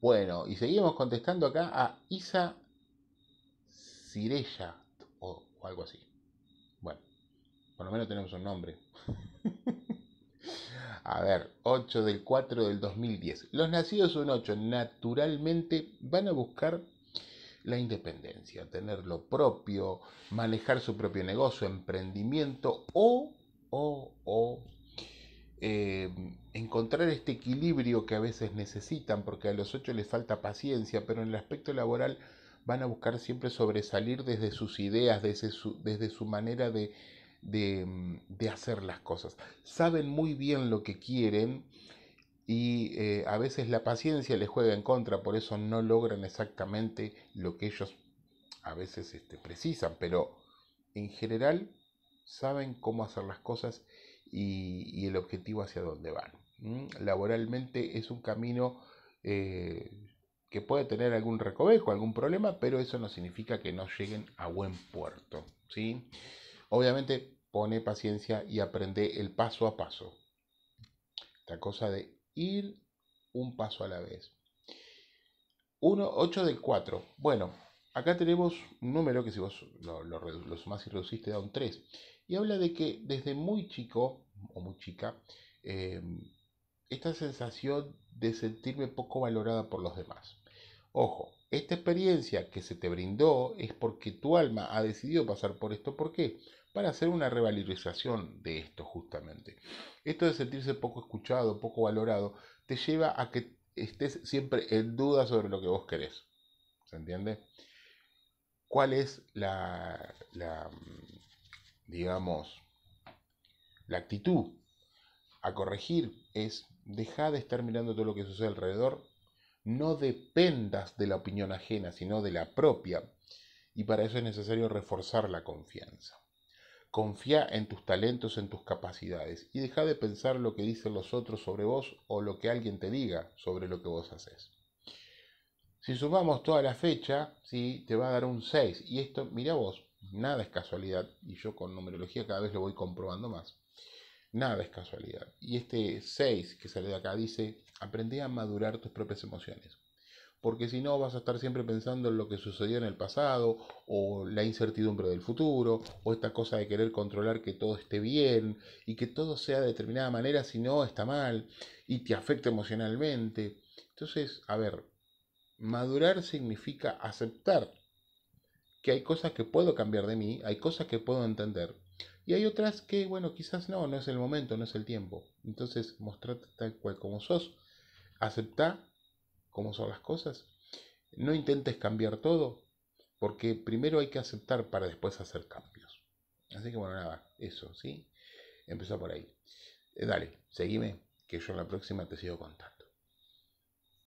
Bueno, y seguimos contestando acá a Isa Cirella o, algo así. Bueno, por lo menos tenemos un nombre. A ver, 8 del 4 del 2010. Los nacidos un 8 naturalmente van a buscar la independencia, tener lo propio, manejar su propio negocio, emprendimiento o, o, o eh, encontrar este equilibrio que a veces necesitan, porque a los ocho les falta paciencia, pero en el aspecto laboral van a buscar siempre sobresalir desde sus ideas, desde su, desde su manera de, mm, hacer las cosas. Saben muy bien lo que quieren y eh, a veces la paciencia les juega en contra, por eso no logran exactamente lo que ellos a veces este, precisan, pero en general saben cómo hacer las cosas y, el objetivo hacia dónde van. Laboralmente es un camino eh, que puede tener algún recoveco, algún problema, pero eso no significa que no lleguen a buen puerto. ¿sí? Obviamente, pone paciencia y aprende el paso a paso. Esta cosa de ir un paso a la vez. 1, 8 del 4. Bueno, acá tenemos un número que si vos lo, lo, lo sumás y reduciste da un 3 y habla de que desde muy chico o muy chica, em, esta sensación de sentirme poco valorada por los demás. Ojo, esta experiencia que se te brindó es porque tu alma ha decidido pasar por esto. ¿Por qué? Para hacer una revalorización de esto justamente. Esto de sentirse poco escuchado, poco valorado, te lleva a que estés siempre en duda sobre lo que vos querés. ¿Se entiende? ¿Cuál es la digamos, la actitud a corregir es dejar de estar mirando todo lo que sucede alrededor, no dependas de la opinión ajena, sino de la propia, y para eso es necesario reforzar la confianza. Confía en tus talentos, en tus capacidades, y deja de pensar lo que dicen los otros sobre vos o lo que alguien te diga sobre lo que vos haces. Si sumamos toda la fecha, te va a dar un 6, y esto, mira vos, Nada es casualidad, y yo con numerología cada vez lo voy comprobando más. Nada es casualidad. Y este 6 que sale de acá dice, aprende a madurar tus propias emociones. Porque si no vas a estar siempre pensando en lo que sucedió en el pasado, o la incertidumbre del futuro, o esta cosa de querer controlar que todo esté bien, y que todo sea de determinada manera, si no está mal, y te afecta emocionalmente. Entonces, a ver, madurar significa aceptar que hay cosas que puedo cambiar de mí, hay cosas que puedo entender, y hay otras que, bueno, quizás no, no es el momento, no es el tiempo. Entonces, mostrate tal cual como sos, acepta cómo son las cosas, no intentes cambiar todo, porque primero hay que aceptar para después hacer cambios. Así que bueno, nada, eso, ¿sí? Empezó por ahí. Eh, dale, seguime, que yo en la próxima te sigo contando.